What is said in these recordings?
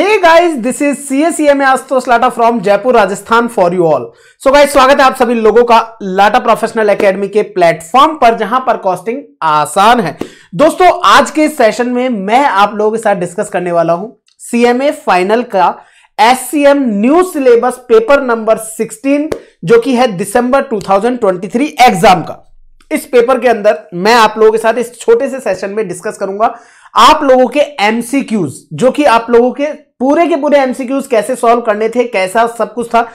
Hey guys this is C CACA M Ashutosh Lata from Jaipur Rajasthan for you all so guys स्वागत है आप सभी लोगों का लाटा प्रोफेशनल एकेडमी के प्लेटफॉर्म पर जहां पर कॉस्टिंग आसान है दोस्तों आज के सेशन में मैं आप लोगों के साथ डिस्कस करने वाला हूं सीएमए फाइनल का SCM new syllabus paper number 16 जो कि है दिसंबर 2023 एग्जाम का इस पेपर के अंदर मैं आप लोगों के साथ इस छोटे से सेशन में डिस्कस करूंगा आप लोगों के एमसीक्यूज जो कि आप लोगों के पूरे के पूरे एमसीक्यूज कैसे सॉल्व करने थे कैसा सब कुछ था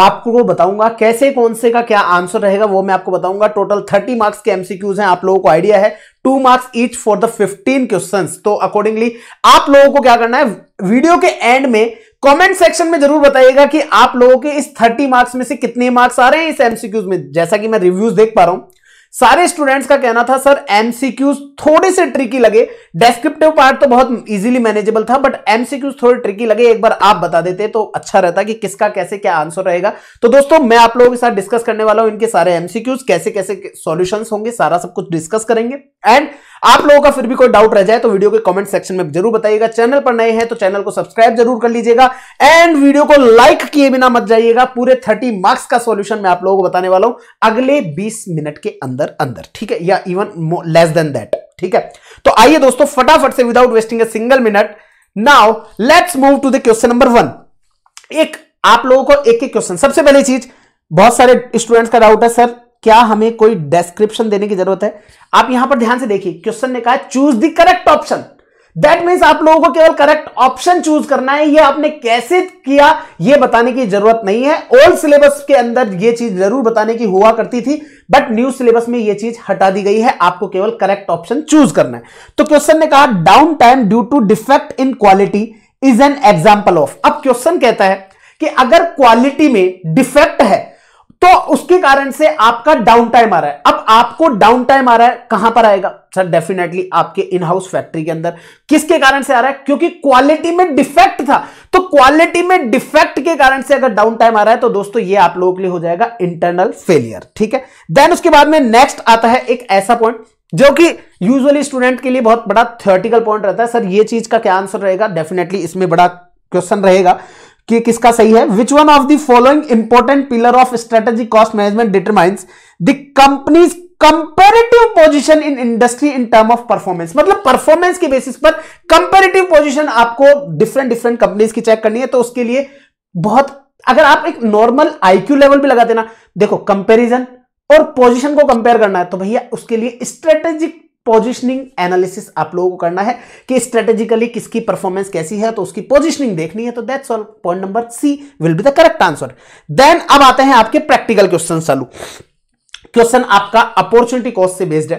आपको बताऊंगा कैसे कौन से का क्या आंसर रहेगा वो मैं आपको बताऊंगा टोटल थर्टी मार्क्स के एमसीक्यूज हैं आप लोगों को आइडिया है two marks each for the fifteen question तो अकॉर्डिंगली आप लोगों को क्या करना है वीडियो के एंड में कमेंट सेक्शन में जरूर बताइएगा कि आप लोगों के इस थर्टी मार्क्स में से कितने मार्क्स आ रहे हैं इस एमसीक्यूज में जैसा कि मैं रिव्यूज देख पा रहा हूं सारे स्टूडेंट्स का कहना था सर एमसीक्यूज थोड़े से ट्रिकी लगे डेस्क्रिप्टिव पार्ट तो बहुत इजीली मैनेजेबल था बट एमसीक्यूज थोड़े ट्रिकी लगे एक बार आप बता देते तो अच्छा रहता कि किसका कैसे क्या आंसर रहेगा तो दोस्तों मैं आप लोगों के साथ डिस्कस करने वाला हूं इनके सारे एमसीक्यूज कैसे कैसे सोल्यूशन होंगे सारा सब कुछ डिस्कस करेंगे एंड आप लोगों का फिर भी कोई डाउट रह जाए तो वीडियो के कमेंट सेक्शन में जरूर बताइएगा चैनल पर नए हैं तो चैनल को सब्सक्राइब जरूर कर लीजिएगा एंड वीडियो को लाइक किए बिना मत जाइएगा पूरे थर्टी मार्क्स का सोल्यूशन मैं आप लोगों को बताने वाला हूं अगले बीस मिनट के अंदर अंदर ठीक है या इवन लेस देन दैट ठीक है तो आइए दोस्तों फटाफट से without wasting a single minute now let's move to the question number one एक आप लोगों को एक एक क्वेश्चन सबसे पहली चीज बहुत सारे स्टूडेंट्स का डाउट है सर क्या हमें कोई डेस्क्रिप्शन देने की जरूरत है आप यहां पर ध्यान से देखिए क्वेश्चन ने कहा choose the correct option that means आप लोगों को केवल करेक्ट ऑप्शन चूज करना है ये आपने कैसे किया ये बताने की जरूरत नहीं है ओल्ड सिलेबस के अंदर ये चीज जरूर बताने की हुआ करती थी बट न्यू सिलेबस में ये चीज हटा दी गई है आपको केवल करेक्ट ऑप्शन चूज करना है तो क्वेश्चन ने कहा down time due to defect in quality is an example of अब क्वेश्चन कहता है कि अगर क्वालिटी में डिफेक्ट है तो उसके कारण से आपका डाउन टाइम आ रहा है अब आपको डाउन टाइम आ रहा है कहां पर आएगा सर डेफिनेटली आपके इन हाउस फैक्ट्री के अंदर किसके कारण से आ रहा है क्योंकि क्वालिटी में डिफेक्ट था तो क्वालिटी में डिफेक्ट के कारण से अगर डाउन टाइम आ रहा है तो दोस्तों ये आप लोगों के लिए हो जाएगा इंटरनल फेलियर ठीक है देन उसके बाद में नेक्स्ट आता है एक ऐसा पॉइंट जो कि यूजुअली स्टूडेंट के लिए बहुत बड़ा थ्योरेटिकल पॉइंट रहता है सर ये चीज का क्या आंसर रहेगा डेफिनेटली इसमें बड़ा क्वेश्चन रहेगा कि किसका सही है which one of the following important pillar of strategy cost management determines the company's comparative position in industry in term of performance मतलब परफॉर्मेंस के बेसिस पर कंपेरेटिव पोजीशन आपको डिफरेंट डिफरेंट कंपनीज की चेक करनी है तो उसके लिए बहुत अगर आप एक नॉर्मल आईक्यू लेवल भी लगा देना देखो कंपेरिजन और पोजिशन को कंपेयर करना है तो भैया उसके लिए स्ट्रेटेजिक पोजिशनिंग एनालिसिस आप लोगों को करना है कि स्ट्रेटेजिकली किसकी परफॉर्मेंस कैसी है तो उसकी पोजिशनिंग देखनी है तो that's all point number C will be the correct answer then अब आते हैं आपके प्रैक्टिकल क्वेश्चन चालू क्वेश्चन आपका अपॉर्चुनिटी कॉस्ट से बेस्ड है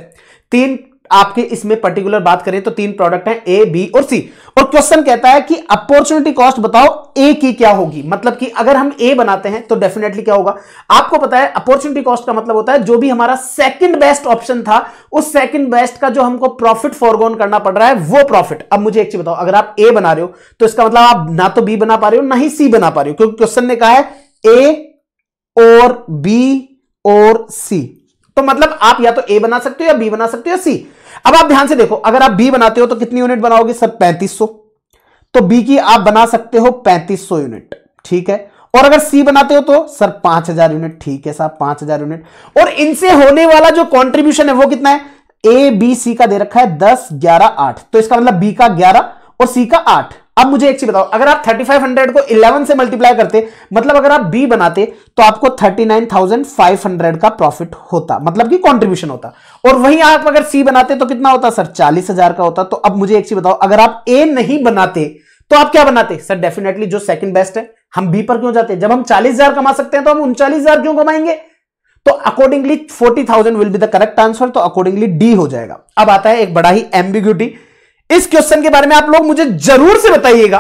तीन आपके इसमें पर्टिकुलर बात करें तो तीन प्रोडक्ट हैं ए बी और सी और क्वेश्चन कहता है कि अपॉर्चुनिटी कॉस्ट बताओ ए की क्या होगी मतलब कि अगर हम ए बनाते हैं तो डेफिनेटली क्या होगा आपको पता है अपॉर्चुनिटी कॉस्ट का मतलब होता है जो भी हमारा सेकंड बेस्ट ऑप्शन था उस सेकंड बेस्ट का जो हमको प्रॉफिट फॉरगोन करना पड़ रहा है वो प्रॉफिट अब मुझे एक चीज बताओ अगर आप ए बना रहे हो तो इसका मतलब आप ना तो बी बना पा रहे हो ना ही सी बना पा रहे हो क्योंकि क्वेश्चन ने कहा है ए और बी और सी तो मतलब आप या तो ए बना सकते हो या बी बना सकते हो या सी अब आप ध्यान से देखो अगर आप बी बनाते हो तो कितनी यूनिट बनाओगे सर 3500 तो बी की आप बना सकते हो सौ यूनिट ठीक है और अगर सी बनाते हो तो सर 5000 यूनिट ठीक है साहब 5000 यूनिट और इनसे होने वाला जो कंट्रीब्यूशन है वो कितना है ए बी सी का दे रखा है दस ग्यारह आठ तो इसका मतलब बी का ग्यारह और सी का आठ अब मुझे एक चीज बताओ अगर आप 3500 को 11 से मल्टीप्लाई करते मतलब अगर आप बी बनाते तो आपको 39,500 का प्रॉफिट होता मतलब कि कंट्रीब्यूशन होता और वहीं आप अगर सी बनाते तो कितना होता सर 40,000 का होता तो अब मुझे एक चीज बताओ अगर आप ए नहीं बनाते तो आप क्या बनाते सर डेफिनेटली जो सेकंड बेस्ट है हम बी पर क्यों जाते जब हम चालीस कमा सकते हैं तो हम उनचालीस क्यों कमाएंगे तो accordingly thousand will be the correct answer तो अकॉर्डिंगली डी हो जाएगा अब आता है एक बड़ा ही एम्बिग्यूटी इस क्वेश्चन के बारे में आप लोग मुझे जरूर से बताइएगा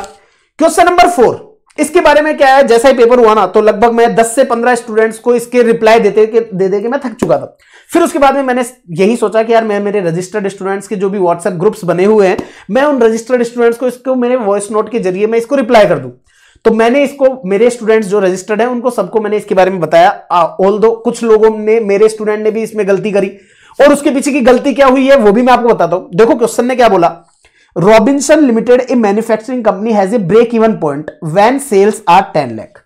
क्वेश्चन नंबर फोर इसके बारे में क्या है जैसा ही पेपर हुआ ना तो लगभग मैं 10 से 15 स्टूडेंट्स को इसके रिप्लाई देते के, दे दे के मैं थक चुका था फिर उसके बाद में मैंने यही सोचा कि यार मैं मेरे रजिस्टर्ड स्टूडेंट्स के जो भी व्हाट्सएप ग्रुप्स बने हुए हैं मैं उन रजिस्टर्ड स्टूडेंट्स को इसको मेरे वॉइस नोट के जरिए मैं इसको रिप्लाई कर दूं तो मैंने इसको मेरे स्टूडेंट्स जो रजिस्टर्ड है उनको सबको मैंने इसके बारे में बताया ऑल दो कुछ लोगों ने मेरे स्टूडेंट ने भी इसमें गलती करी और उसके पीछे की गलती क्या हुई है वो भी मैं आपको बताता हूं देखो क्वेश्चन ने क्या बोला Robinson limited a manufacturing company has a break even point when sales are 10 lakh.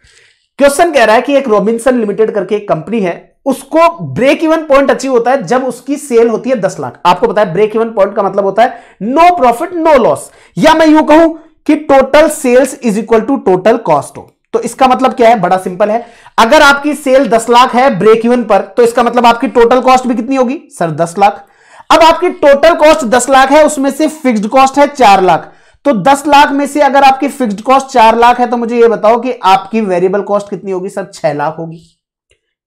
Question कह रहा है कि एक रॉबिन्सन लिमिटेड करके एक कंपनी है उसको ब्रेक इवन पॉइंट अचीव होता है जब उसकी सेल होती है दस लाख आपको पता है ब्रेक इवन पॉइंट का मतलब होता है नो प्रॉफिट नो लॉस या मैं यूं कहूं कि total sales is equal to total cost हो तो इसका मतलब क्या है बड़ा सिंपल है अगर आपकी सेल दस लाख है ब्रेक इवन पर तो इसका मतलब आपकी टोटल कॉस्ट भी कितनी होगी सर दस लाख अब आपकी टोटल कॉस्ट दस लाख है उसमें से फिक्स्ड कॉस्ट है चार लाख तो दस लाख में से अगर आपकी फिक्स्ड कॉस्ट चार लाख है तो मुझे यह बताओ कि आपकी वेरिएबल कॉस्ट कितनी होगी सर छह लाख होगी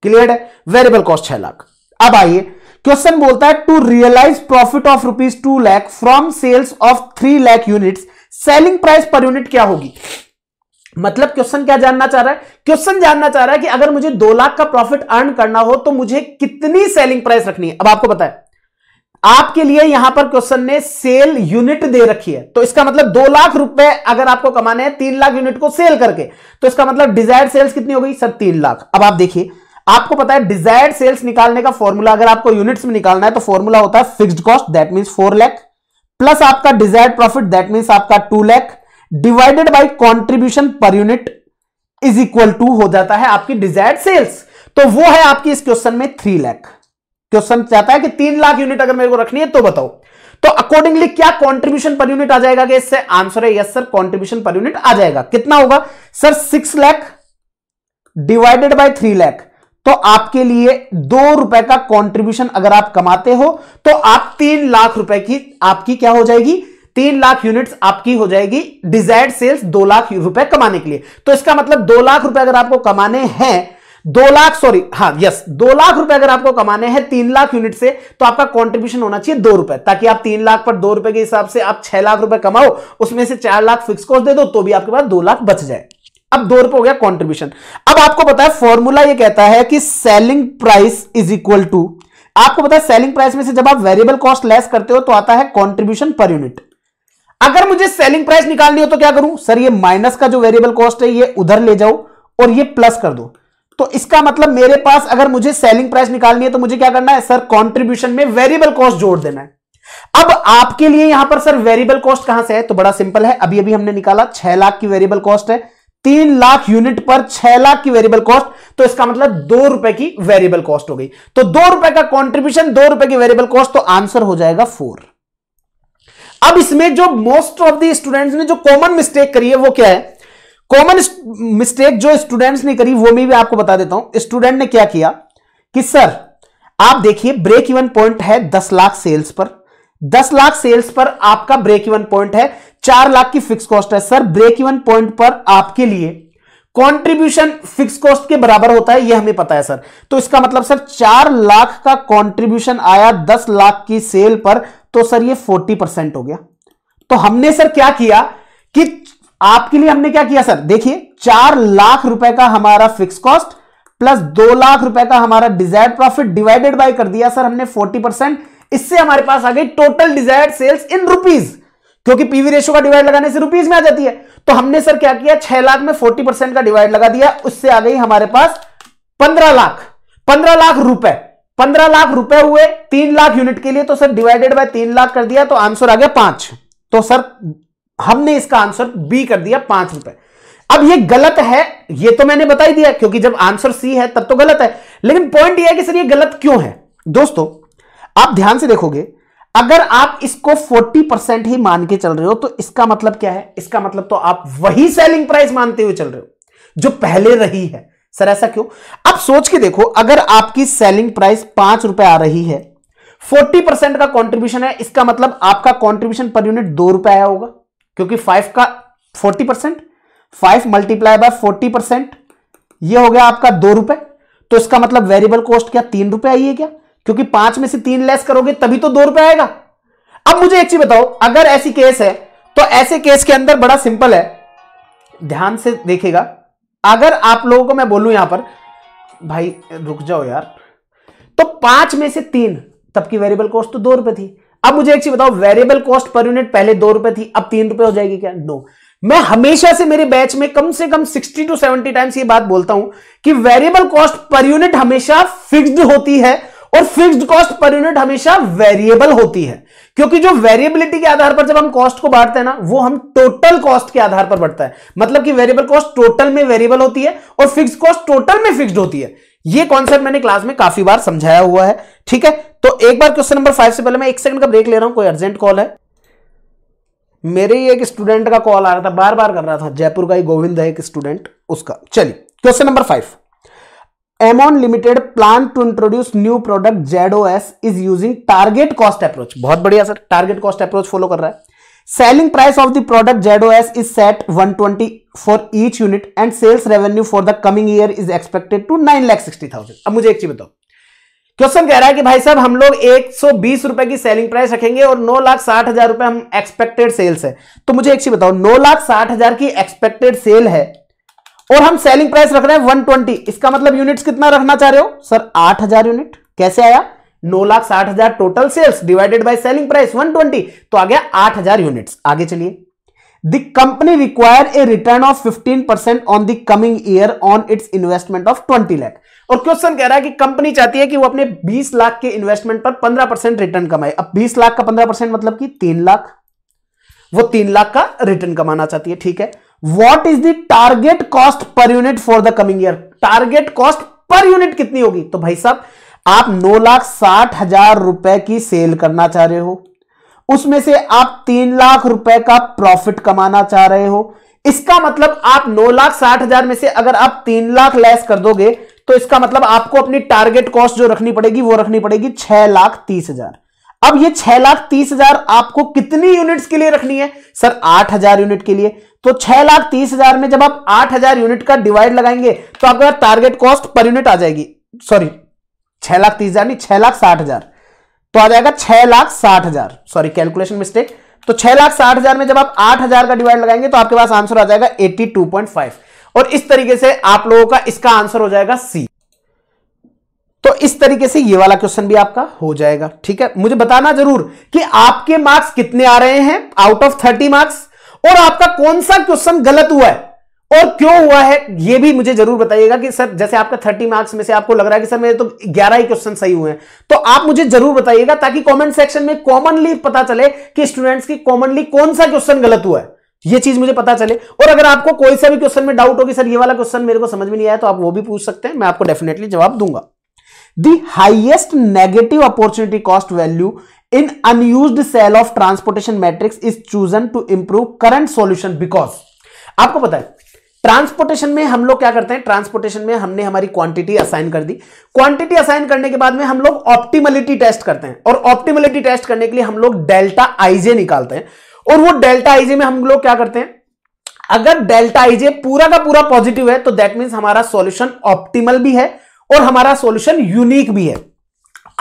क्लियर है वेरिएबल कॉस्ट छह लाख अब आइए क्वेश्चन बोलता है to realise profit of rupees two lakh from sales of three lakh unit selling price per unit क्या होगी मतलब क्वेश्चन क्या जानना चाह रहा है क्वेश्चन जानना चाह रहा है कि अगर मुझे दो लाख का प्रॉफिट अर्न करना हो तो मुझे कितनी सेलिंग प्राइस रखनी है अब आपको बताए आपके लिए यहां पर क्वेश्चन ने सेल यूनिट दे रखी है तो इसका मतलब दो लाख रुपए अगर आपको कमाने हैं तीन लाख यूनिट को सेल करके तो इसका मतलब डिजायर सेल्स कितनी हो गई सर तीन लाख अब आप देखिए आपको पता है डिजायर्ड सेल्स निकालने का फॉर्मूला अगर आपको यूनिट्स में निकालना है तो फॉर्मूला होता है fixed cost that means four lakh plus आपका डिजायर्ड प्रॉफिट दैट मीन्स आपका two lakh divided by contribution per unit is equal to हो जाता है आपकी डिजायर्ड सेल्स तो वो है आपकी इस क्वेश्चन में थ्री लैख क्वेश्चन चाहता है कि तीन लाख यूनिट अगर मेरे को रखनी है तो बताओ तो अकॉर्डिंगली क्या कंट्रीब्यूशन पर यूनिट आ जाएगा कि इससे आंसर है yes sir contribution per unit आ जाएगा कितना होगा sir six lakh divided by three lakh तो आपके लिए दो रुपए का कंट्रीब्यूशन अगर आप कमाते हो तो आप तीन लाख रुपए की आपकी क्या हो जाएगी तीन लाख यूनिट्स आपकी हो जाएगी डिजायर्ड सेल्स दो लाख रुपए कमाने के लिए तो इसका मतलब दो लाख रुपए अगर आपको कमाने हैं दो लाख सॉरी हाँ यस दो लाख रुपए अगर आपको कमाने हैं तीन लाख यूनिट से तो आपका कॉन्ट्रीब्यूशन होना चाहिए दो रुपए ताकि आप तीन लाख पर दो रुपए के हिसाब से आप छह लाख रुपए कमाओ उसमें से चार लाख फिक्स कॉस्ट दे दो तो भी आपके पास दो लाख बच जाए अब दो रुपए हो गया कॉन्ट्रीब्यूशन अब आपको बताया फॉर्मूला यह कहता है कि selling price is equal to आपको पता है सेलिंग प्राइस में से जब आप वेरिएबल कॉस्ट लेस करते हो तो आता है कॉन्ट्रीब्यूशन पर यूनिट अगर मुझे सेलिंग प्राइस निकालनी हो तो क्या करूं सर ये माइनस का जो वेरिएबल कॉस्ट है ये उधर ले जाओ और ये प्लस कर दो तो इसका मतलब मेरे पास अगर मुझे सेलिंग प्राइस निकालनी है तो मुझे क्या करना है सर कॉन्ट्रीब्यूशन में वेरिएबल कॉस्ट जोड़ देना है अब आपके लिए यहां पर सर वेरिएबल कॉस्ट कहां से है तो बड़ा सिंपल है अभी अभी हमने निकाला छह लाख की वेरिएबल कॉस्ट है तीन लाख यूनिट पर छह लाख की वेरिएबल कॉस्ट तो इसका मतलब दो रुपए की वेरिएबल कॉस्ट हो गई तो दो रुपए का कॉन्ट्रीब्यूशन दो रुपए की वेरिएबल कॉस्ट तो आंसर हो जाएगा फोर अब इसमें जो मोस्ट ऑफ द स्टूडेंट्स ने जो कॉमन मिस्टेक करी है वो क्या है कॉमन मिस्टेक जो स्टूडेंट्स ने करी वो मैं भी आपको बता देता हूं स्टूडेंट ने क्या किया कि सर आप देखिए ब्रेक इवन पॉइंट है दस लाख सेल्स पर दस लाख सेल्स पर आपका ब्रेक इवन पॉइंट है चार लाख की फिक्स कॉस्ट है सर ब्रेक इवन पॉइंट पर आपके लिए कंट्रीब्यूशन फिक्स कॉस्ट के बराबर होता है यह हमें पता है सर तो इसका मतलब सर चार लाख का कंट्रीब्यूशन आया दस लाख की सेल पर तो सर ये फोर्टी परसेंट हो गया तो हमने सर क्या किया कि आपके लिए हमने क्या किया सर देखिए चार लाख रुपए का हमारा फिक्स कॉस्ट प्लस दो लाख रुपए का हमारा डिजायर प्रॉफिट डिवाइडेड बाय कर दिया सर हमने फोर्टी परसेंट इससे हमारे पास आ गई total desire sales in rupees क्योंकि पीवी रेशो का डिवाइड लगाने से रुपीज में आ जाती है तो हमने सर क्या किया छह लाख में फोर्टी परसेंट का डिवाइड लगा दिया उससे आ गई हमारे पास पंद्रह लाख पंद्रह लाख रुपए पंद्रह लाख रुपए हुए तीन लाख यूनिट के लिए तो सर डिवाइडेड बाय तीन लाख कर दिया तो आंसर आ गया पांच तो सर हमने इसका आंसर बी कर दिया पांच रुपए अब ये गलत है ये तो मैंने बता ही दिया क्योंकि जब आंसर सी है तब तो गलत है लेकिन पॉइंट ये है कि सर ये गलत क्यों है दोस्तों आप ध्यान से देखोगे अगर आप इसको 40 परसेंट ही मान के चल रहे हो तो इसका मतलब क्या है इसका मतलब तो आप वही सेलिंग प्राइस मानते हुए चल रहे हो जो पहले रही है सर ऐसा क्यों अब सोच के देखो अगर आपकी सेलिंग प्राइस पांच रुपए आ रही है फोर्टी परसेंट का कॉन्ट्रीब्यूशन है इसका मतलब आपका कॉन्ट्रीब्यूशन पर यूनिट दो रुपए आया होगा क्योंकि फाइव का forty percent five multiply by forty percent यह हो गया आपका दो रुपए तो इसका मतलब वेरिएबल कॉस्ट क्या तीन रुपए आई है क्या क्योंकि पांच में से तीन लेस करोगे तभी तो दो रुपए आएगा अब मुझे एक चीज बताओ अगर ऐसी केस है तो ऐसे केस के अंदर बड़ा सिंपल है ध्यान से देखेगा अगर आप लोगों को मैं बोलू यहां पर भाई रुक जाओ यार तो पांच में से तीन तब की वेरिएबल कॉस्ट तो दो रुपए थी अब मुझे एक चीज बताओ वेरिएबल कॉस्ट पर यूनिट पहले दो रुपए थी अब तीन रुपए हो जाएगी क्या नो no. मैं हमेशा से मेरे बैच में कम से कम सिक्सटी टू सेवेंटी टाइम्स ये बात बोलता हूं कि वेरिएबल कॉस्ट पर यूनिट हमेशा फिक्स्ड होती है और फिक्स्ड कॉस्ट पर यूनिट हमेशा वेरिएबल होती है क्योंकि जो वेरिएबिलिटी के आधार पर जब हम कॉस्ट को बांटते हैं ना वो हम टोटल कॉस्ट के आधार पर बढ़ता है मतलब कि वेरिएबल कॉस्ट टोटल में वेरिएबल होती है और फिक्स कॉस्ट टोटल में फिक्स होती है ये कॉन्सेप्ट मैंने क्लास में काफी बार समझाया हुआ है ठीक है तो एक बार क्वेश्चन नंबर फाइव से पहले मैं एक सेकंड का ब्रेक ले रहा हूं कोई अर्जेंट कॉल है मेरे ही एक स्टूडेंट का कॉल आ रहा था बार बार कर रहा था जयपुर का ही गोविंद है एक स्टूडेंट उसका चलिए question number five Amon limited plan to introduce new product Zedo S is using target cost approach बहुत बढ़िया sir target cost approach follow कर रहा है selling price of the product Zedo S is set twenty for each unit and sales revenue for the coming year is expected to nine lakh sixty thousand अब मुझे एक चीज बताओ question कह रहा है कि भाई साहब हम लोग एक सौ बीस रुपए की सेलिंग प्राइस रखेंगे और नौ लाख साठ हजार रुपए हम एक्सपेक्टेड सेल्स है तो मुझे एक चीज बताओ नौ लाख साठ हजार की एक्सपेक्टेड सेल है और हम सेलिंग प्राइस रख रहे हैं वन ट्वेंटी इसका मतलब यूनिट्स कितना रखना चाह रहे हो सर आठ हजार यूनिट कैसे आया नौ लाख साठ हजार total sales divided by selling price one twenty तो आ गया आठ हजार यूनिट्स आगे चलिए the company require a return of 15% on the coming year on its investment of 20 lakh और क्वेश्चन कह रहा है कि कंपनी चाहती है कि वो अपने 20 लाख के इन्वेस्टमेंट पर 15 परसेंट रिटर्न कमाए अब 20 लाख का 15 परसेंट मतलब कि 3 लाख वो 3 लाख का रिटर्न कमाना चाहती है ठीक है what is the target cost per unit for the coming year target cost per unit कितनी होगी तो भाई साहब आप नौ लाख साठ हजार रुपए की सेल करना चाह रहे हो उसमें से आप तीन लाख रुपए का प्रॉफिट कमाना चाह रहे हो इसका मतलब आप नौ लाख साठ हजार में से अगर आप तीन लाख लेस कर दोगे तो इसका मतलब आपको अपनी टारगेट कॉस्ट जो रखनी पड़ेगी वो रखनी पड़ेगी छह लाख तीस हजार अब ये छह लाख तीस हजार आपको कितनी यूनिट्स के लिए रखनी है सर आठ हजार यूनिट के लिए तो छह लाख तीस हजार में जब आप आठ हजार यूनिट का डिवाइड लगाएंगे तो आपका टारगेट कॉस्ट पर यूनिट आ जाएगी सॉरी छह लाख तीस हजार नहीं छह लाख साठ हजार तो आ जाएगा छह लाख साठ हजार सॉरी कैलकुलेशन मिस्टेक तो छह लाख साठ हजार में जब आप आठ हजार का डिवाइड लगाएंगे तो आपके पास आंसर आ जाएगा एट्टी टू पॉइंट फाइव और इस तरीके से आप लोगों का इसका आंसर हो जाएगा सी तो इस तरीके से ये वाला क्वेश्चन भी आपका हो जाएगा ठीक है मुझे बताना जरूर कि आपके मार्क्स कितने आ रहे हैं आउट ऑफ थर्टी मार्क्स और आपका कौन सा क्वेश्चन गलत हुआ है और क्यों हुआ है ये भी मुझे जरूर बताइएगा कि सर जैसे आपका थर्टी मार्क्स में से आपको लग रहा है कि सर मेरे तो ग्यारह ही क्वेश्चन सही हुए हैं तो आप मुझे जरूर बताइएगा ताकि कमेंट सेक्शन में कॉमनली पता चले कि स्टूडेंट्स की कॉमनली कौन सा क्वेश्चन गलत हुआ है ये चीज मुझे पता चले और अगर आपको कोई सा भी क्वेश्चन में डाउट होगी सर ये वाला क्वेश्चन मेरे को समझ में नहीं आया तो आप वो भी पूछ सकते हैं मैं आपको डेफिनेटली जवाब दूंगा the highest negative opportunity cost value in unused cell of transportation matrix is chosen to improve current solution because आपको पता है ट्रांसपोर्टेशन में हम लोग क्या करते हैं ट्रांसपोर्टेशन में हमने हमारी क्वांटिटी असाइन कर दी क्वांटिटी असाइन करने के बाद में हम लोग ऑप्टिमलिटी टेस्ट करते हैं और ऑप्टिमलिटी टेस्ट करने के लिए हम लोग डेल्टा आईजे निकालते हैं और वो डेल्टा आईजे में हम लोग क्या करते हैं अगर डेल्टा आईजे पूरा का पूरा पॉजिटिव है तो दैट मीन्स हमारा सोल्यूशन ऑप्टिमल भी है और हमारा सोल्यूशन यूनिक भी है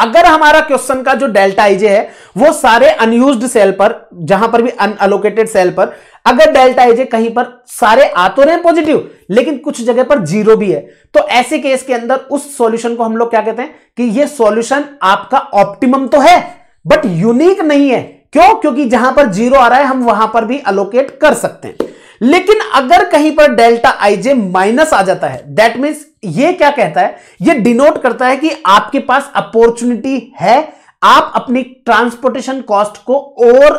अगर हमारा क्वेश्चन का जो डेल्टा आईजे है वो सारे अनयूज्ड सेल पर जहां पर भी अनअलोकेटेड सेल पर अगर डेल्टा एजे कहीं पर सारे आ तो रहे पॉजिटिव लेकिन कुछ जगह पर जीरो भी है तो ऐसे केस के अंदर उस सॉल्यूशन को हम लोग क्या कहते हैं कि ये सॉल्यूशन आपका ऑप्टिमम तो है बट यूनिक नहीं है क्यों क्योंकि जहां पर जीरो आ रहा है हम वहां पर भी अलोकेट कर सकते हैं लेकिन अगर कहीं पर डेल्टा आईजे माइनस आ जाता है दैट मीन ये क्या कहता है ये डिनोट करता है कि आपके पास अपॉर्चुनिटी है आप अपनी ट्रांसपोर्टेशन कॉस्ट को और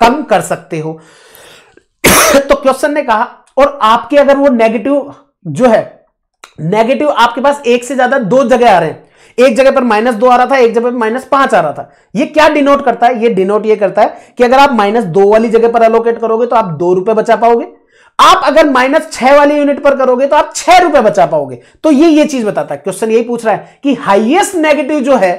कम कर सकते हो तो क्वेश्चन ने कहा और आपके अगर वो नेगेटिव जो है नेगेटिव आपके पास एक से ज्यादा दो जगह आ रहे हैं एक जगह पर माइनस दो आ रहा था एक जगह पर माइनस पांच आ रहा था ये क्या डिनोट करता है ये डिनोट ये करता है कि अगर आप माइनस दो वाली जगह पर एलोकेट करोगे तो आप दो रुपए बचा पाओगे आप अगर माइनस छह वाली यूनिट पर करोगे तो आप छह रुपए बचा पाओगे तो ये ये चीज बताता है क्वेश्चन यही पूछ रहा है कि हाइएस्ट नेगेटिव जो है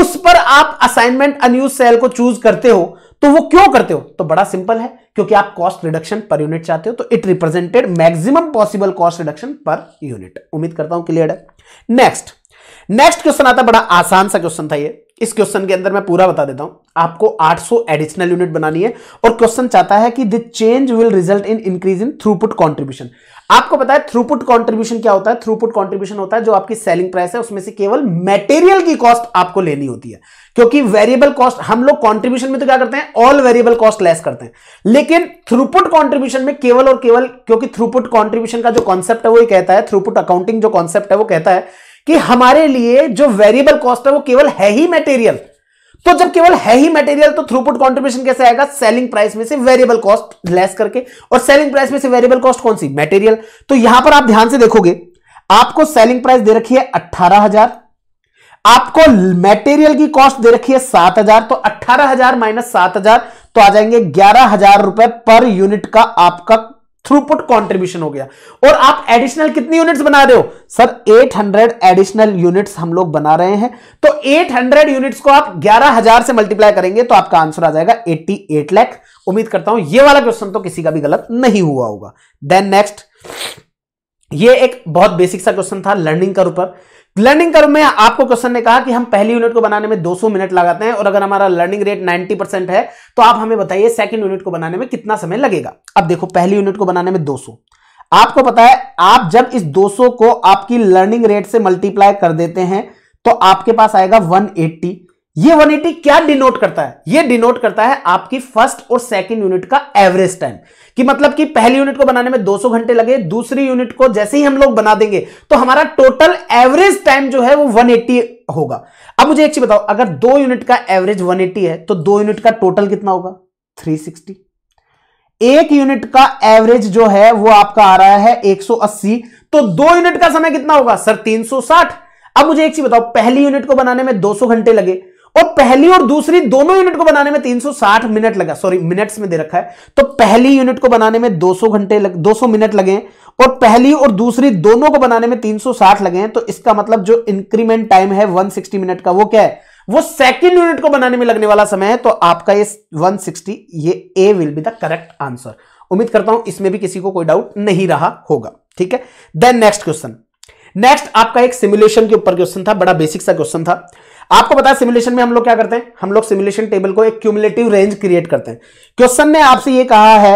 उस पर आप असाइनमेंट अनयूज सेल को चूज करते हो तो वो क्यों करते हो तो बड़ा सिंपल है क्योंकि आप कॉस्ट रिडक्शन पर यूनिट चाहते हो तो it represented maximum possible cost reduction per unit उम्मीद करता हूं क्लियर है नेक्स्ट नेक्स्ट क्वेश्चन आता बड़ा आसान सा क्वेश्चन था यह इस क्वेश्चन के अंदर मैं पूरा बता देता हूं आपको 800 एडिशनल यूनिट बनानी है और क्वेश्चन चाहता है कि the change will result in increase in throughput contribution आपको पता है थ्रूपुट कंट्रीब्यूशन क्या होता है थ्रूपुट कंट्रीब्यूशन होता है जो आपकी सेलिंग प्राइस है उसमें से केवल मटेरियल की कॉस्ट आपको लेनी होती है क्योंकि वेरिएबल कॉस्ट हम लोग कंट्रीब्यूशन में तो क्या करते हैं ऑल वेरिएबल कॉस्ट लेस करते हैं लेकिन थ्रूपुट कंट्रीब्यूशन में केवल और केवल क्योंकि थ्रूपुट कंट्रीब्यूशन का जो कॉन्सेप्ट है वो कहता है थ्रूपुट अकाउंटिंग जो कॉन्सेप्ट है वो कहता है कि हमारे लिए जो वेरिएबल कॉस्ट है वो केवल है ही मटेरियल तो जब केवल है ही मटेरियल तो थ्रूपुट कंट्रीब्यूशन कैसे आएगा सेलिंग प्राइस में से वेरिएबल कॉस्ट लेस करके और सेलिंग प्राइस में से वेरिएबल कॉस्ट कौन सी मटेरियल तो यहां पर आप ध्यान से देखोगे आपको सेलिंग प्राइस दे रखी है अट्ठारह हजार आपको मटेरियल की कॉस्ट दे रखी है सात हजार तो अट्ठारह हजार माइनस सात हजार तो आ जाएंगे ग्यारह हजार रुपए पर यूनिट का आपका थ्रूपुट कॉन्ट्रीब्यूशन हो गया और आप एडिशनल कितनी यूनिट्स बना रहे हो सर 800 एडिशनल यूनिट्स हम लोग बना रहे हैं तो 800 यूनिट्स को आप 11000 से मल्टीप्लाई करेंगे तो आपका आंसर आ जाएगा 88 लाख उम्मीद करता हूं ये वाला क्वेश्चन तो किसी का भी गलत नहीं हुआ होगा देन नेक्स्ट ये एक बहुत बेसिक सा क्वेश्चन था लर्निंग का ऊपर लर्निंग कर्व में आपको क्वेश्चन ने कहा कि हम पहली यूनिट को बनाने में 200 मिनट लगाते हैं और अगर हमारा लर्निंग रेट 90 परसेंट है तो आप हमें बताइए सेकंड यूनिट को बनाने में कितना समय लगेगा अब देखो पहली यूनिट को बनाने में 200 आपको पता है आप जब इस 200 को आपकी लर्निंग रेट से मल्टीप्लाई कर देते हैं तो आपके पास आएगा वन ये 180 क्या डिनोट करता है ये डिनोट करता है आपकी फर्स्ट और सेकंड यूनिट का एवरेज टाइम कि मतलब कि पहली यूनिट को बनाने में 200 घंटे लगे दूसरी यूनिट को जैसे ही हम लोग बना देंगे तो हमारा टोटल एवरेज टाइम जो है वो 180 होगा अब मुझे एक चीज बताओ अगर दो यूनिट का एवरेज 180 है तो दो यूनिट का टोटल कितना होगा थ्री एक यूनिट का एवरेज जो है वो आपका आ रहा है एक तो दो यूनिट का समय कितना होगा सर तीन अब मुझे एक चीज बताओ पहली यूनिट को बनाने में 200 घंटे लगे और पहली और दूसरी दोनों यूनिट को बनाने में 360 मिनट लगा सॉरी मिनट्स में दे रखा है तो पहली यूनिट को बनाने में 200 घंटे लग 200 मिनट लगे और पहली और दूसरी दोनों को बनाने में 360 लगे हैं तो इसका मतलब जो इंक्रीमेंट टाइम है 160 मिनट का वो क्या है वो सेकेंड यूनिट को बनाने में लगने वाला समय है तो आपका ये वन ये A will be the correct answer उम्मीद करता हूं इसमें भी किसी को कोई डाउट नहीं रहा होगा ठीक है देन नेक्स्ट क्वेश्चन नेक्स्ट आपका एक सिमुलेशन के ऊपर क्वेश्चन था बड़ा बेसिक सा क्वेश्चन था आपको बताया सिमुलेशन में हम लोग क्या करते हैं हम लोग सिमुलेशन टेबल को एक क्यूमुलेटिव रेंज क्रिएट करते हैं क्वेश्चन ने आपसे ये कहा है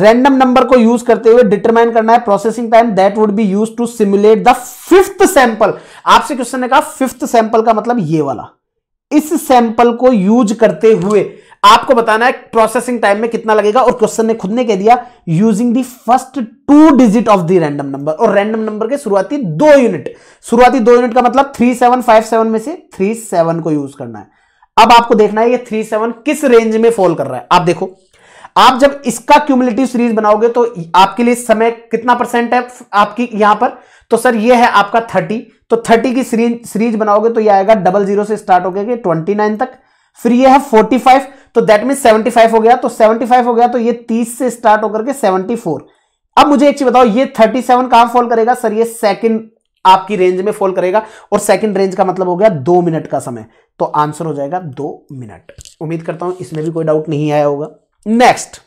रैंडम नंबर को यूज करते हुए डिटरमाइन करना है processing time that would be use to simulate the fifth sample आपसे क्वेश्चन ने कहा फिफ्थ सैंपल का मतलब ये वाला इस सैंपल को यूज करते हुए आपको बताना है प्रोसेसिंग टाइम में कितना लगेगा और क्वेश्चन ने खुद ने कह दिया using the first two digit of the random number और रैंडम नंबर के शुरुआती दो यूनिट शुरुआती दो यूनिट का मतलब थ्री सेवन फाइव सेवन में से थ्री सेवन को यूज करना है अब आपको देखना है ये थ्री सेवन किस रेंज में फॉल कर रहा है आप देखो आप जब इसका क्यूमुलेटिव सीरीज बनाओगे तो आपके लिए समय कितना परसेंट है आपकी यहां पर तो सर ये है आपका थर्टी तो थर्टी की सीरीज सीरीज बनाओगे तो ये आएगा डबल जीरो से स्टार्ट हो गया ट्वेंटी नाइन तक फिर ये है फोर्टी फाइव तो दैट मीन 75 हो गया तो 75 हो गया तो ये 30 से स्टार्ट होकर के 74 अब मुझे एक चीज बताओ ये 37 सेवन कहां फॉल करेगा सर ये सेकंड आपकी रेंज में फॉल करेगा और सेकंड रेंज का मतलब हो गया दो मिनट का समय तो आंसर हो जाएगा दो मिनट उम्मीद करता हूं इसमें भी कोई डाउट नहीं आया होगा नेक्स्ट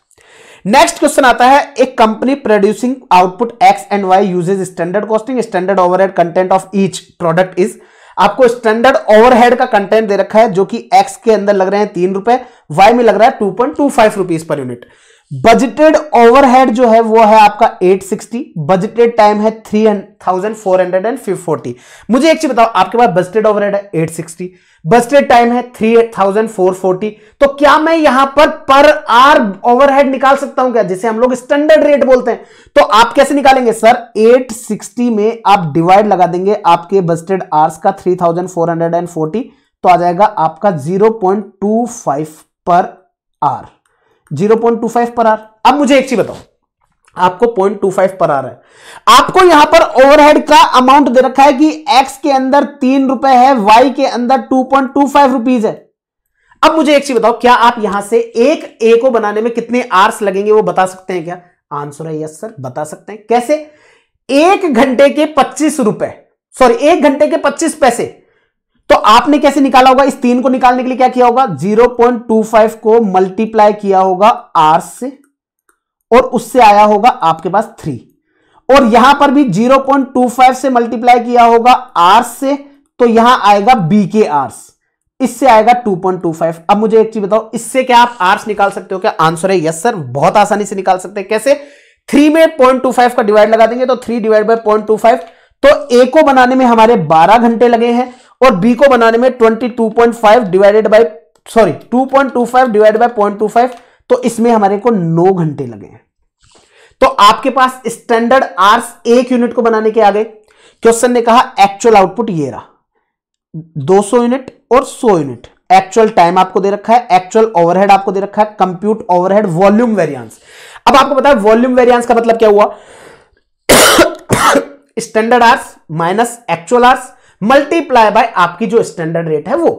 नेक्स्ट क्वेश्चन आता है एक company producing output X and Y uses standard costing standard overhead content of each product is आपको स्टैंडर्ड ओवरहेड का कंटेंट दे रखा है जो कि एक्स के अंदर लग रहे हैं तीन रुपए वाई में लग रहा है two point two five rupees per unit budgeted overhead जो है वो है आपका 860 बजटेड टाइम है three thousand four hundred and forty मुझे एक चीज बताओ आपके पास बजटेड ओवरहेड है 860 बजटेड टाइम है थ्री थाउजेंड फोर फोर्टी तो क्या मैं यहां पर पर आर ओवरहेड निकाल सकता हूं क्या जिसे हम लोग स्टैंडर्ड रेट बोलते हैं तो आप कैसे निकालेंगे सर 860 में आप डिवाइड लगा देंगे आपके बजटेड आर्स का three thousand four hundred and forty तो आ जाएगा आपका zero point two five per hour 0.25 per are अब मुझे एक चीज बताओ आपको 0.25 पर आर है आपको यहां पर ओवरहेड का अमाउंट दे रखा है कि एक्स के अंदर तीन रुपए है वाई के अंदर 2.25 रुपीस है अब मुझे एक चीज बताओ क्या आप यहां से एक ए को बनाने में कितने आर्स लगेंगे वो बता सकते हैं क्या आंसर है यस सर बता सकते हैं कैसे एक घंटे के पच्चीस रुपए सॉरी एक घंटे के पच्चीस पैसे तो आपने कैसे निकाला होगा इस तीन को निकालने के लिए क्या किया होगा 0.25 को मल्टीप्लाई किया होगा आर से और उससे आया होगा आपके पास थ्री और यहां पर भी 0.25 से मल्टीप्लाई किया होगा आर से तो यहां आएगा बी के आर्स इससे आएगा 2.25 अब मुझे एक चीज बताओ इससे क्या आप आर्स निकाल सकते हो क्या आंसर है यस सर बहुत आसानी से निकाल सकते हैं कैसे थ्री में पॉइंट टू फाइव का डिवाइड लगा देंगे तो three divide by point two five तो ए को बनाने में हमारे बारह घंटे लगे हैं और बी को बनाने में twenty two point five divided by sorry two two point five divide two five तो इसमें हमारे को नौ घंटे लगे हैं तो आपके पास स्टैंडर्ड आर्स एक यूनिट को बनाने के आगे क्वेश्चन ने कहा एक्चुअल आउटपुट ये रहा 200 यूनिट और 100 यूनिट एक्चुअल टाइम आपको दे रखा है एक्चुअल ओवरहेड आपको दे रखा है कंप्यूट ओवरहेड वॉल्यूम वेरियंस अब आपको पता है वॉल्यूम वेरियंस का मतलब क्या हुआ standard hours minus actual hours multiply by आपकी जो स्टैंडर्ड रेट है वो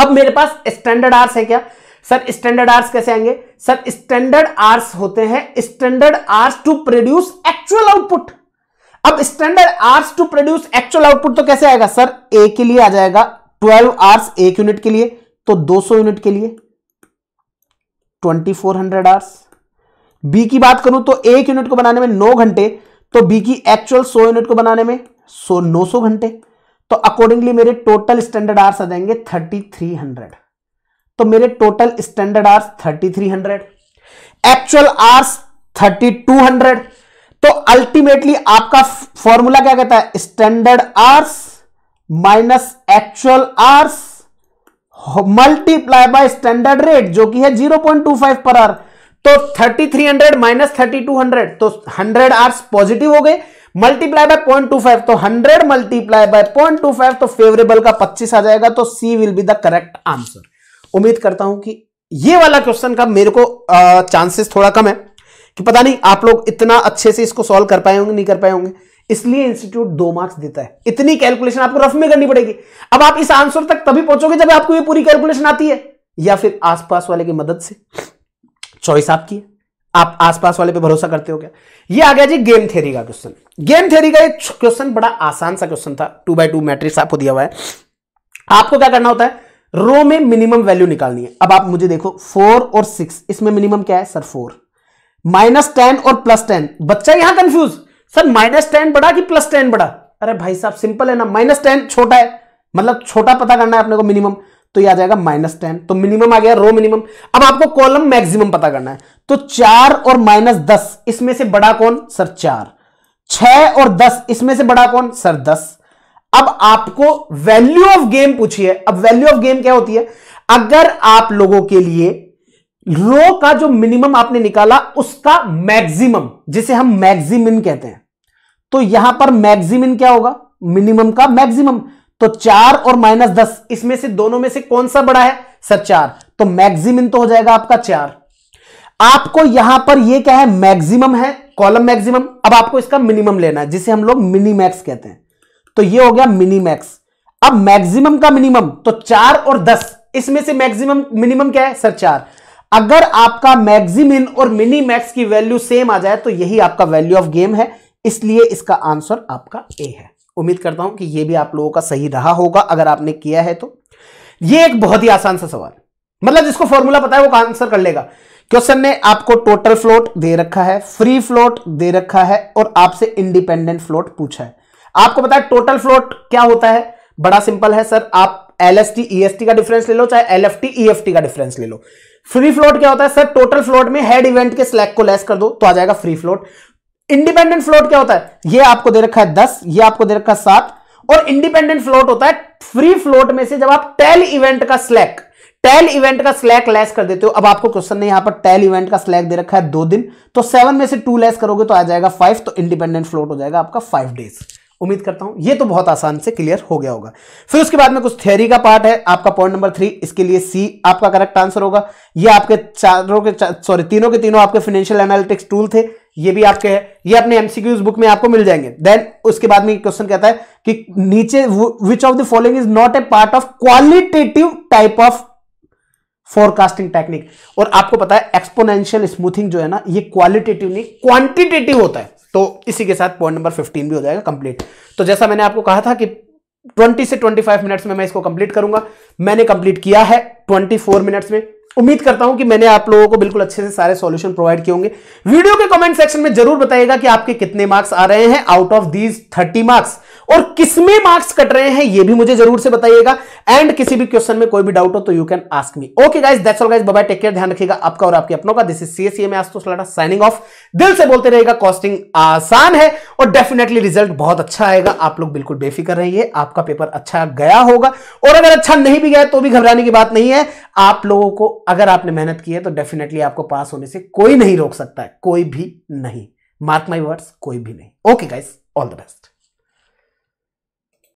अब मेरे पास स्टैंडर्ड आर्स है क्या सर स्टैंडर्ड आर्स कैसे आएंगे सर स्टैंडर्ड आर्स होते हैं standard hours to produce actual output अब standard hours to produce actual output तो कैसे आएगा सर ए के लिए आ जाएगा ट्वेल्व आर्स एक यूनिट के लिए तो 200 यूनिट के लिए 2400 आर्स बी की बात करूं तो एक यूनिट को बनाने में 9 घंटे तो बी की एक्चुअल 100 यूनिट को बनाने में सो 900 घंटे तो अकॉर्डिंगली मेरे टोटल स्टैंडर्ड आर्स आ जाएंगे थर्टी थ्री हंड्रेड तो मेरे total standard hours thirty three hundred actual hours thirty two hundred तो अल्टीमेटली आपका फॉर्मूला क्या कहता है standard hours minus actual hours multiply by standard rate जो कि है zero point two five per hour तो thirty three hundred minus thirty two hundred तो हंड्रेड आर्स पॉजिटिव हो गए multiply by point two five तो hundred multiply by point two five तो favourable का पच्चीस आ जाएगा तो C will be the correct answer उम्मीद करता हूं कि ये वाला क्वेश्चन का मेरे को चांसेस थोड़ा कम है कि पता नहीं आप लोग इतना अच्छे से इसको सॉल्व कर पाए होंगे नहीं कर पाए होंगे इसलिए इंस्टीट्यूट दो मार्क्स देता है इतनी कैलकुलेशन आपको रफ में करनी पड़ेगी अब आप इस आंसर तक तभी पहुंचोगे जब आपको ये पूरी कैलकुलेशन आती है या फिर आसपास वाले की मदद से चॉइस आपकी है आप आसपास वाले पे भरोसा करते हो क्या ये आ गया जी गेम थेरी का क्वेश्चन गेम थेरी का एक क्वेश्चन बड़ा आसान सा क्वेश्चन था टू बाई टू मैट्रिक्स आपको दिया हुआ है आपको क्या करना होता है रो में मिनिमम वैल्यू निकालनी है अब आप मुझे देखो फोर और सिक्स इसमें मिनिमम क्या है सर फोर माइनस टेन और प्लस टेन बच्चा यहां कंफ्यूज सर माइनस टेन बड़ा कि प्लस टेन बड़ा अरे भाई साहब सिंपल है ना माइनस टेन छोटा है मतलब छोटा पता करना है अपने को मिनिमम तो यह आ जाएगा माइनस टेन तो मिनिमम आ गया रो मिनिमम अब आपको कॉलम मैक्सिमम पता करना है तो चार और माइनस दस इसमें से बड़ा कौन सर चार छ और दस इसमें से बड़ा कौन सर दस अब आपको वैल्यू ऑफ गेम पूछिए अब वैल्यू ऑफ गेम क्या होती है अगर आप लोगों के लिए रो का जो मिनिमम आपने निकाला उसका मैक्सिमम जिसे हम मैक्सिमिन कहते हैं तो यहां पर मैक्सिमिन क्या होगा मिनिमम का मैक्सिमम तो चार और माइनस दस इसमें से दोनों में से कौन सा बड़ा है सर चार तो मैक्सिमिन तो हो जाएगा आपका चार आपको यहां पर ये क्या है मैक्सिमम है कॉलम मैक्सिमम अब आपको इसका मिनिमम लेना है जिसे हम लोग मिनी मैक्स कहते हैं तो ये हो गया मिनी मैक्स अब मैक्सिमम का मिनिमम तो चार और दस इसमें से मैक्सिमम मिनिमम क्या है सर चार अगर आपका मैक्सिमिन और मिनी मैक्स की वैल्यू सेम आ जाए तो यही आपका वैल्यू ऑफ गेम है इसलिए इसका आंसर आपका ए है उम्मीद करता हूं कि ये भी आप लोगों का सही रहा होगा अगर आपने किया है तो ये एक बहुत ही आसान सा सवाल मतलब जिसको फॉर्मूला पता है वो आंसर कर लेगा क्वेश्चन ने आपको टोटल फ्लोट दे रखा है फ्री फ्लोट दे रखा है और आपसे इंडिपेंडेंट फ्लोट पूछा है आपको पता है टोटल फ्लोट क्या होता है बड़ा सिंपल है सर आप L S T E S T का डिफरेंस ले लो चाहे L F T E F T का डिफरेंस ले लो फ्री फ्लोट क्या होता है सर टोटल फ्लोट में हेड इवेंट के स्लैक को लेस कर दो तो आ जाएगा फ्री फ्लोट इंडिपेंडेंट फ्लोट क्या होता है ये आपको दे रखा है दस ये आपको दे रखा है सात और इंडिपेंडेंट फ्लोट होता है फ्री फ्लोट में से जब आप टेल इवेंट का स्लैक टेल इवेंट का स्लैक लेस कर देते हो अब आपको क्वेश्चन ने यहां पर टेल इवेंट का स्लैक दे रखा है दो दिन तो सेवन में से टू लेस करोगे तो आ जाएगा फाइव तो इंडिपेंडेंट फ्लोट हो जाएगा आपका फाइव डेज उम्मीद करता हूं ये तो बहुत आसान से क्लियर हो गया होगा फिर उसके बाद में कुछ थ्योरी का पार्ट है आपका पॉइंट नंबर थ्री इसके लिए सी आपका करेक्ट आंसर होगा ये आपके चारों के चार, सॉरी तीनों के तीनों आपके फाइनेंशियल एनालिटिक्स टूल थे ये भी आपके है ये अपने एमसीक्यूज बुक में आपको मिल जाएंगे देन उसके बाद में क्वेश्चन कहता है कि नीचे which of the following is not a part of qualitative type of forecasting technique और आपको पता है एक्सपोनेंशियल स्मूथिंग जो है ना ये क्वालिटेटिव नहीं क्वांटिटेटिव होता है तो इसी के साथ पॉइंट नंबर 15 भी हो जाएगा कंप्लीट तो जैसा मैंने आपको कहा था कि 20 से 25 मिनट्स में मैं इसको कंप्लीट करूंगा मैंने कंप्लीट किया है 24 मिनट्स में उम्मीद करता हूं कि मैंने आप लोगों को बिल्कुल अच्छे से सारे सॉल्यूशन प्रोवाइड किए होंगे वीडियो के कमेंट सेक्शन में जरूर बताइएगा कि आपके कितने मार्क्स आ रहे हैं out of these thirty marks और किसमें मार्क्स कट रहे हैं ये भी मुझे जरूर से बताइएगा एंड किसी भी क्वेश्चन में कोई भी डाउट हो तो you can ask me okay guys that's all guys bye take care ध्यान रखिएगा आपका और आपके अपनों का दिस इज सीएसए में आज तो साइनिंग ऑफ दिल से बोलते रहेगा कॉस्टिंग आसान है और डेफिनेटली रिजल्ट बहुत अच्छा आएगा आप लोग बिल्कुल बेफिक्र रहिए आपका पेपर अच्छा गया होगा और अगर अच्छा नहीं भी गया तो भी घबराने की बात नहीं है आप लोगों को अगर आपने मेहनत की है तो डेफिनेटली आपको पास होने से कोई नहीं रोक सकता है कोई भी नहीं मार्क माई वर्ड्स कोई भी नहीं okay guys all the best